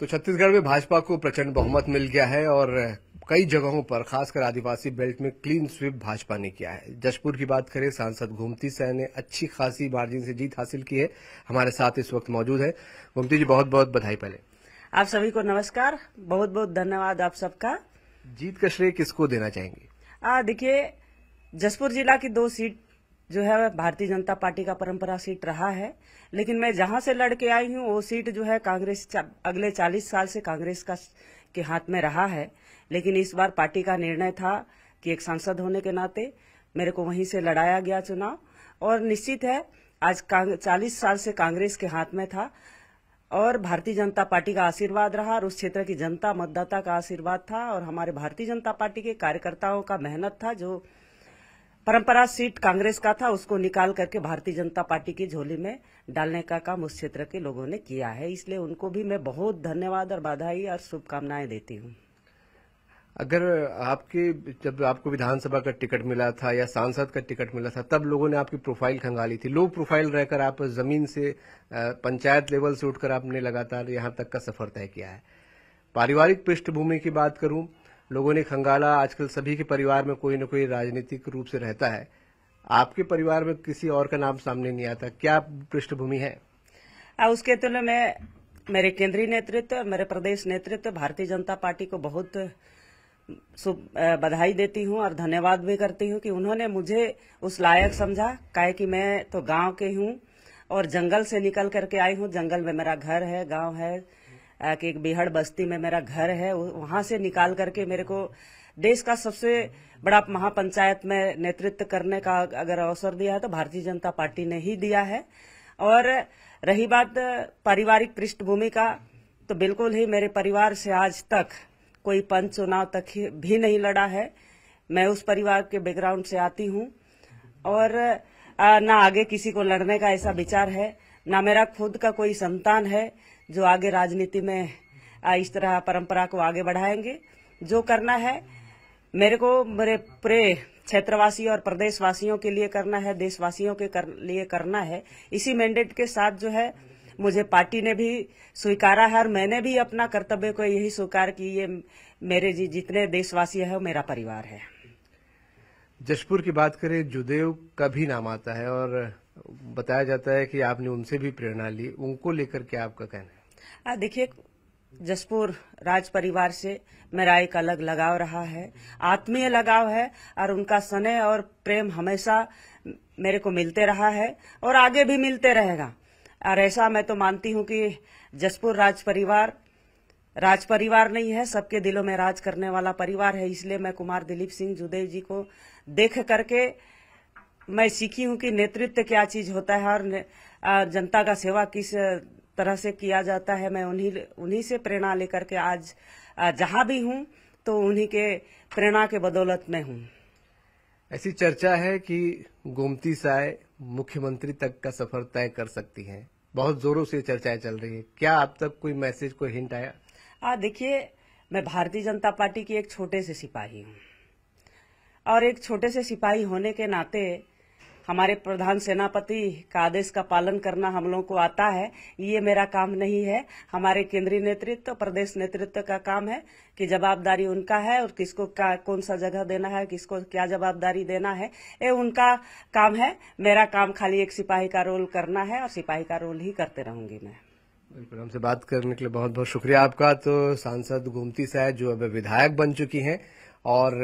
तो छत्तीसगढ़ में भाजपा को प्रचंड बहुमत मिल गया है और कई जगहों पर खासकर आदिवासी बेल्ट में क्लीन स्वीप भाजपा ने किया है जशपुर की बात करें सांसद गोमती सह ने अच्छी खासी मार्जिन से जीत हासिल की है हमारे साथ इस वक्त मौजूद है गोमती जी बहुत बहुत बधाई पहले आप सभी को नमस्कार बहुत बहुत धन्यवाद आप सबका जीत का श्रेय किसको देना चाहेंगे देखिए जसपुर जिला की दो सीट जो है भारतीय जनता पार्टी का परंपरा सीट रहा है लेकिन मैं जहां से लड़के आई हूं वो सीट जो है कांग्रेस अगले 40 साल से कांग्रेस का के हाथ में रहा है लेकिन इस बार पार्टी का निर्णय था कि एक सांसद होने के नाते मेरे को वहीं से लड़ाया गया चुनाव और निश्चित है आज चालीस साल से कांग्रेस के हाथ में था और भारतीय जनता पार्टी का आशीर्वाद रहा और उस क्षेत्र की जनता मतदाता का आशीर्वाद था और हमारे भारतीय जनता पार्टी के कार्यकर्ताओं का मेहनत था जो परंपरा सीट कांग्रेस का था उसको निकाल करके भारतीय जनता पार्टी की झोली में डालने का काम उस क्षेत्र के लोगों ने किया है इसलिए उनको भी मैं बहुत धन्यवाद और बधाई और शुभकामनाएं देती हूँ अगर आपके जब आपको विधानसभा का टिकट मिला था या सांसद का टिकट मिला था तब लोगों ने आपकी प्रोफाइल खंगाली थी लो प्रोफाइल रहकर आप जमीन से पंचायत लेवल से उठकर आपने लगातार यहां तक का सफर तय किया है पारिवारिक पृष्ठभूमि की बात करूं लोगों ने खंगाला आजकल सभी के परिवार में कोई ना कोई राजनीतिक रूप से रहता है आपके परिवार में किसी और का नाम सामने नहीं आता क्या पृष्ठभूमि है आ, उसके तुलना तो में मेरे केंद्रीय नेतृत्व और मेरे प्रदेश नेतृत्व भारतीय जनता पार्टी को बहुत बधाई देती हूँ और धन्यवाद भी करती हूँ कि उन्होंने मुझे उस लायक समझा कहे कि मैं तो गांव के हूँ और जंगल से निकल करके आई हूँ जंगल में मेरा घर है गांव है कि एक बेहड़ बस्ती में मेरा घर है वहां से निकाल करके मेरे को देश का सबसे बड़ा महापंचायत में नेतृत्व करने का अगर अवसर दिया है तो भारतीय जनता पार्टी ने ही दिया है और रही बात पारिवारिक पृष्ठभूमि का तो बिल्कुल ही मेरे परिवार से आज तक कोई पंच चुनाव तक भी नहीं लड़ा है मैं उस परिवार के बैकग्राउंड से आती हूं और ना आगे किसी को लड़ने का ऐसा विचार है ना मेरा खुद का कोई संतान है जो आगे राजनीति में इस तरह परंपरा को आगे बढ़ाएंगे जो करना है मेरे को मेरे पूरे क्षेत्रवासियों और प्रदेशवासियों के लिए करना है देशवासियों के कर, लिए करना है इसी मैंडेट के साथ जो है मुझे पार्टी ने भी स्वीकारा है और मैंने भी अपना कर्तव्य को यही स्वीकार की ये मेरे जी जितने देशवासी है मेरा परिवार है जशपुर की बात करें जुदेव का भी नाम आता है और बताया जाता है कि आपने उनसे भी प्रेरणा ली उनको लेकर के आपका कहना है देखिए जसपुर राज परिवार से मेरा एक अलग लगाव रहा है आत्मीय लगाव है और उनका स्नेह और प्रेम हमेशा मेरे को मिलते रहा है और आगे भी मिलते रहेगा और ऐसा मैं तो मानती हूँ कि जसपुर राज परिवार राज परिवार नहीं है सबके दिलों में राज करने वाला परिवार है इसलिए मैं कुमार दिलीप सिंह जुदेव जी को देख करके मैं सीखी हूँ कि नेतृत्व क्या चीज होता है और जनता का सेवा किस तरह से किया जाता है मैं उन्हीं उन्हीं से प्रेरणा लेकर के आज जहाँ भी हूँ तो उन्हीं के प्रेरणा के बदौलत में हूँ ऐसी चर्चा है कि गोमती साय मुख्यमंत्री तक का सफर तय कर सकती हैं बहुत जोरों से चर्चाएं चल रही है क्या आप तक कोई मैसेज कोई हिंट आया देखिये देखिए मैं भारतीय जनता पार्टी की एक छोटे से सिपाही हूँ और एक छोटे से सिपाही होने के नाते हमारे प्रधान सेनापति का आदेश का पालन करना हम लोगों को आता है ये मेरा काम नहीं है हमारे केंद्रीय नेतृत्व प्रदेश नेतृत्व का काम है कि जवाबदारी उनका है और किसको का कौन सा जगह देना है किसको क्या जवाबदारी देना है ये उनका काम है मेरा काम खाली एक सिपाही का रोल करना है और सिपाही का रोल ही करते रहूंगी मैं बिल्कुल हमसे बात करने के लिए बहुत बहुत शुक्रिया आपका तो सांसद गोमती साहब जो अब विधायक बन चुकी हैं और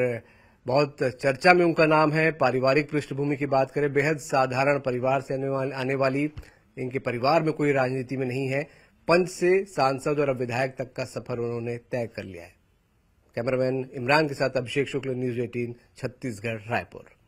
बहुत चर्चा में उनका नाम है पारिवारिक पृष्ठभूमि की बात करें बेहद साधारण परिवार से आने वाली इनके परिवार में कोई राजनीति में नहीं है पंच से सांसद और विधायक तक का सफर उन्होंने तय कर लिया है कैमरामैन इमरान के साथ अभिषेक शुक्ल न्यूज एटीन छत्तीसगढ़ रायपुर